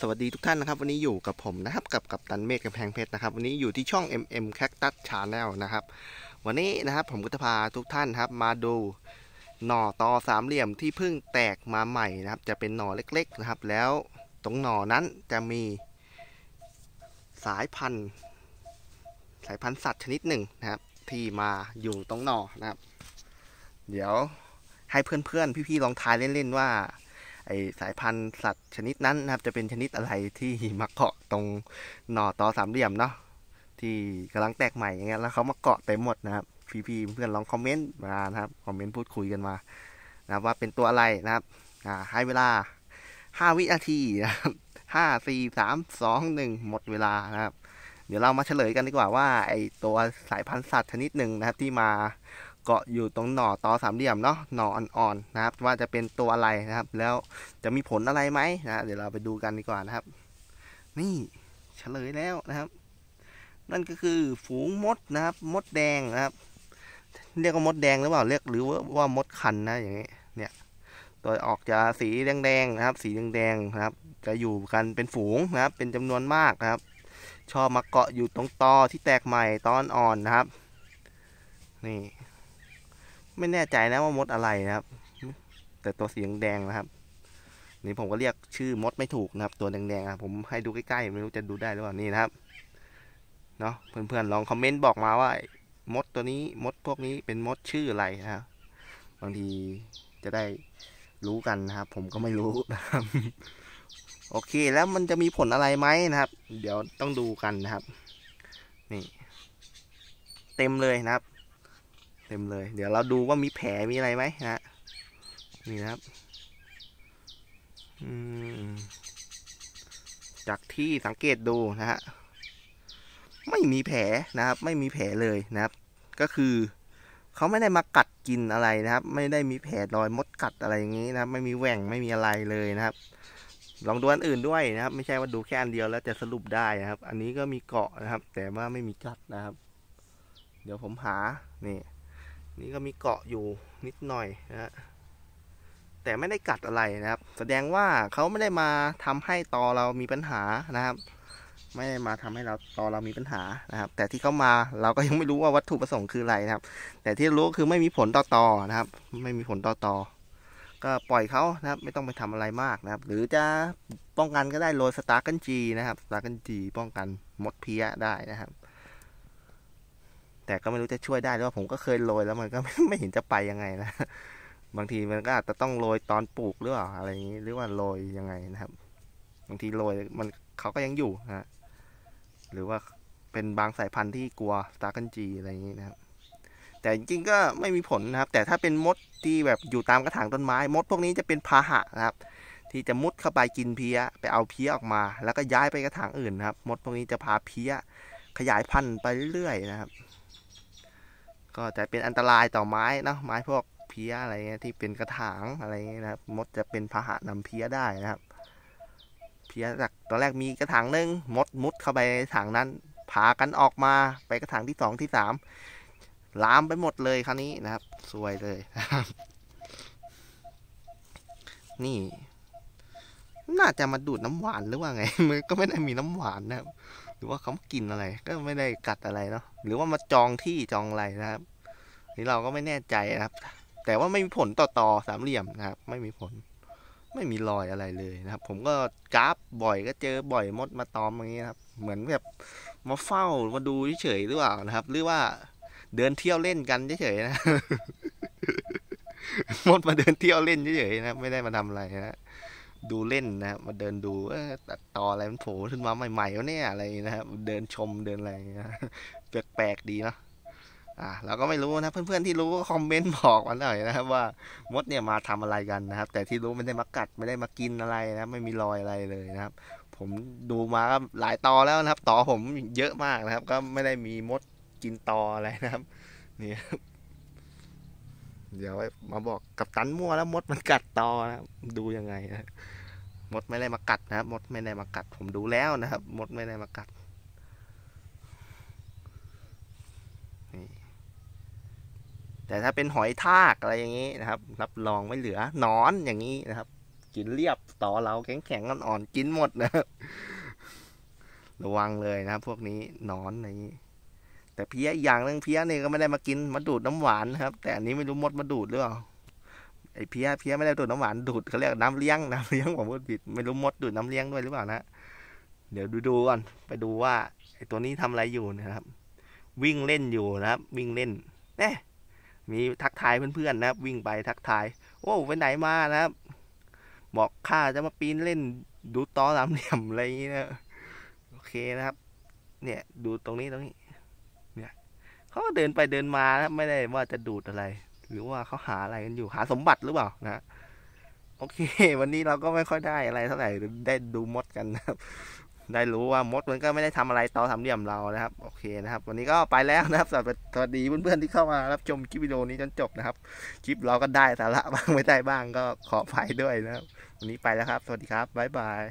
สวัสดีทุกท่านนะครับวันนี้อยู่กับผมนะครับ กับกับตันเมฆกับแพงเพชรนะครับ วันนี้อยู่ที่ช่อง MM Cactus Channel นะครับ วันนี้นะครับผมก็จะพาทุกท่านครับ มาดูหน่อตอสามเหลี่ยมที่เพิ่งแตกมาใหม่นะครับ จะเป็นหน่อเล็กๆนะครับ แล้วตรงหน่อนั้นจะมี สายพันธุ์สายพันธุ์สัตว์ชนิดหนึ่งนะครับ ที่มาอยู่ตรงหน่อนะครับ เดี๋ยวให้เพื่อนๆ พี่ๆ ลองทายเล่นๆว่าไอสายพันธุ์สัตว์ชนิดนั้นนะครับ จะเป็นชนิดอะไรที่มาเกาะตรงหน่อต่อสามเหลี่ยมเนาะที่กำลังแตกใหม่อย่างเงี้ยแล้วเขามาเกาะเต็มหมดนะครับพี่ๆเพื่อนลองคอมเมนต์มานะครับคอมเมนต์พูดคุยกันมา นะว่าเป็นตัวอะไรนะครับอ่าให้เวลาห้าวินาทีนะครับห้าสี่สามสองหนึ่งหมดเวลานะครับ เดี๋ยวเรามาเฉลยกันดีกว่าว่าไอตัวสายพันธุ์สัตว์ชนิดหนึ่งนะครับ ที่มาเกาะอยู่ตรงหน่อตอสามเหลี่ยมเนาะ หน่ออ่อนๆนะครับ ว่าจะเป็นตัวอะไรนะครับ แล้วจะมีผลอะไรไหมนะเดี๋ยวเราไปดูกันดีกว่านะครับ นี่เฉลยแล้วนะครับ นั่นก็คือฝูงมดนะครับ มดแดงนะครับ เรียกว่ามดแดงหรือเปล่าเรียกหรือว่ามดคันนะอย่างนี้ เนี่ยตัวออกจะสีแดงๆนะครับ สีแดงๆนะครับ จะอยู่กันเป็นฝูงนะครับ เป็นจำนวนมากนะครับ ชอบมาเกาะอยู่ตรงตอที่แตกใหม่ตอนอ่อนนะครับ นี่ไม่แน่ใจนะว่ามดอะไรนะครับ แต่ตัวสีแดงนะครับ นี่ผมก็เรียกชื่อมดไม่ถูกนะครับ ตัวแดงๆผมให้ดูใกล้ๆไม่รู้จะดูได้หรือเปล่านี่นะครับเนาะเพื่อนๆลองคอมเมนต์บอกมาว่ามดตัวนี้มดพวกนี้เป็นมดชื่ออะไรนะครับบางทีจะได้รู้กันนะครับ ผมก็ไม่รู้นะครับ โอเค แล้วมันจะมีผลอะไรไหมนะครับ เดี๋ยวต้องดูกันนะครับ นี่ เต็มเลยนะครับเต็มเลย เดี๋ยวเราดูว่ามีแผลมีอะไรไหมฮะนี่นะครับ จากที่สังเกตดูนะฮะ ไม่มีแผลนะครับ ไม่มีแผลเลยนะครับ ก็คือเขาไม่ได้มากัดกินอะไรนะครับ ไม่ได้มีแผลรอยมดกัดอะไรอย่างนี้นะครับ ไม่มีแหว่งไม่มีอะไรเลยนะครับ ลองดูอันอื่นด้วยนะครับ ไม่ใช่ว่าดูแค่อันเดียวแล้วจะสรุปได้นะครับ อันนี้ก็มีเกาะนะครับ แต่ว่าไม่มีกัดนะครับ เดี๋ยวผมหา นี่นี่ก็มีเกาะอยู่นิดหน่อยนะฮะ แต่ไม่ได้กัดอะไรนะครับ แสดงว่าเขาไม่ได้มาทำให้ตอเรามีปัญหานะครับ ไม่ได้มาทำให้เราตอเรามีปัญหานะครับ แต่ที่เขามาเราก็ยังไม่รู้ว่าวัตถุประสงค์คืออะไรนะครับ แต่ที่รู้คือไม่มีผลต่อตอนะครับ ไม่มีผลต่อตอ ก็ปล่อยเขานะครับ ไม่ต้องไปทำอะไรมากนะครับ หรือจะป้องกันก็ได้โรยสตาร์กันจีนะครับสตาร์กันจีป้องกันมดเพี้ยได้นะครับแต่ก็ไม่รู้จะช่วยได้หรือว่าผมก็เคยโรยแล้วมันก็ไม่เห็นจะไปยังไงนะ บางทีมันก็อาจจะต้องโรยตอนปลูกหรือเปล่าอะไรอย่างนี้ หรือว่าโรยยังไงนะครับ บางทีโรยมันเขาก็ยังอยู่ฮะหรือว่าเป็นบางสายพันธุ์ที่กลัวสตาร์กันจีอะไรอย่างนี้นะครับ แต่จริงก็ไม่มีผลนะครับ แต่ถ้าเป็นมดที่แบบอยู่ตามกระถางต้นไม้ มดพวกนี้จะเป็นพาหะนะครับ ที่จะมุดเข้าไปกินเพี้ย ไปเอาเพี้ยออกมา แล้วก็ย้ายไปกระถางอื่นนะครับ มดพวกนี้จะพาเพี้ยขยายพันธุ์ไปเรื่อยๆนะครับก็จะเป็นอันตรายต่อไม้นะไม้พวกเพี้ยอะไรเงี้ยที่เป็นกระถางอะไรเงี้ยนะมดจะเป็นพาหะนำเพี้ยได้นะครับ เพี้ยจากตอนแรกมีกระถางหนึ่งมดมุดเข้าไปในถังนั้นพากันออกมาไปกระถางที่สองที่สามลามไปหมดเลยครั้นี้นะครับ สวยเลยนี่ น่าจะมาดูดน้ำหวานหรือว่าไงมันก็ไม่ได้มีน้ำหวานนะครับหรือว่าเขากินอะไร ก็ไม่ได้กัดอะไรเนาะหรือว่ามาจองที่จองอะไรนะครับนี่เราก็ไม่แน่ใจนะครับ แต่ว่าไม่มีผลต่อต่อสามเหลี่ยมนะครับ ไม่มีผล ไม่มีรอยอะไรเลยนะครับ ผมก็กราฟบ่อยก็เจอ บ่อยมดมาตอมอย่างนี้ครับ เหมือนแบบมาเฝ้ามาดูเฉยหรือเปล่านะครับ หรือว่าเดินเที่ยวเล่นกันเฉยนะมดมาเดินเที่ยวเล่นเฉยนะไม่ได้มาทำอะไรนะดูเล่นนะครับมาเดินดูเออตัดต่ออะไรมันโผล่ขึ้นมาใหม่ๆแล้วเนี่ยอะไรนะครับ เดินชมเดินอะไรนะแปลกๆดีเนาะอ่าเราก็ไม่รู้นะเพื่อนๆที่รู้ก็คอมเมนต์บอกมาหน่อยนะครับ ว่ามดเนี่ยมาทำอะไรกันนะครับ แต่ที่รู้ไม่ได้มากัดไม่ได้มากินอะไรนะ ไม่มีรอยอะไรเลยนะครับ ผมดูมาหลายตอแล้วนะครับตอผมเยอะมากนะครับ ก็ไม่ได้มีมดกินตออะไรนะครับนี่เดี๋ยวมาบอกกับตันมั่วแล้วมดมันกัดตอนะดูยังไงนะมดไม่ได้มากัดนะครับ มดไม่ได้มากัด ผมดูแล้วนะครับ มดไม่ได้มากัด แต่ถ้าเป็นหอยทากอะไรอย่างนี้นะครับรับรองไม่เหลือ นอนอย่างนี้นะครับ กินเรียบต่อเรา แข็งๆอ่อนๆกินหมดนะครับระวังเลยนะครับ พวกนี้นอนอะไรนี้ แต่เพี้ยอย่างนึงเพี้ยนี่ก็ไม่ได้มากินมาดูดน้ำหวานนะครับแต่อันนี้ไม่รู้มดมาดูดหรือเปล่าไอ้เพี้ยเพี้ยไม่ได้ดูดน้ำหวานดูดเขาเรียกน้ำเลี้ยงน้ำเลี้ยงผมพูดผิดไม่รู้มดดูดน้ำเลี้ยงด้วยหรือเปล่านะเดี๋ยวดูดูก่อนไปดูว่าไอ้ตัวนี้ทำอะไรอยู่นะครับ วิ่งเล่นอยู่นะครับ วิ่งเล่นเนี่ยมีทักทายเพื่อนๆนะครับวิ่งไปทักทายโอ้ไปไหนมานะครับ บอกข้าจะมาปีนเล่น ดูตอสามเหลี่ยมอะไรอย่างนี้นะโอเคนะครับ เนี่ยดูตรงนี้ตรงนี้ เนี่ยเขาเดินไปเดินมานะไม่ได้ว่าจะดูดอะไรหรือว่าเขาหาอะไรกันอยู่หาสมบัติหรือเปล่านะโอเค วันนี้เราก็ไม่ค่อยได้อะไรเท่าไหร่ได้ดูมดกันนะครับ ได้รู้ว่ามดมันก็ไม่ได้ทำอะไรต่อทำเรี่ยมเรานะครับ โอเคนะครับ วันนี้ก็ไปแล้วนะครับ สวัสดีเพื่อนๆ ที่เข้ามารับชมคลิปวิดีโอนี้จนจบนะครับ คลิปเราก็ได้สาระบ้างไม่ได้บ้างก็ขอไปด้วยนะครับ วันนี้ไปแล้วครับ สวัสดีครับบ๊ายบาย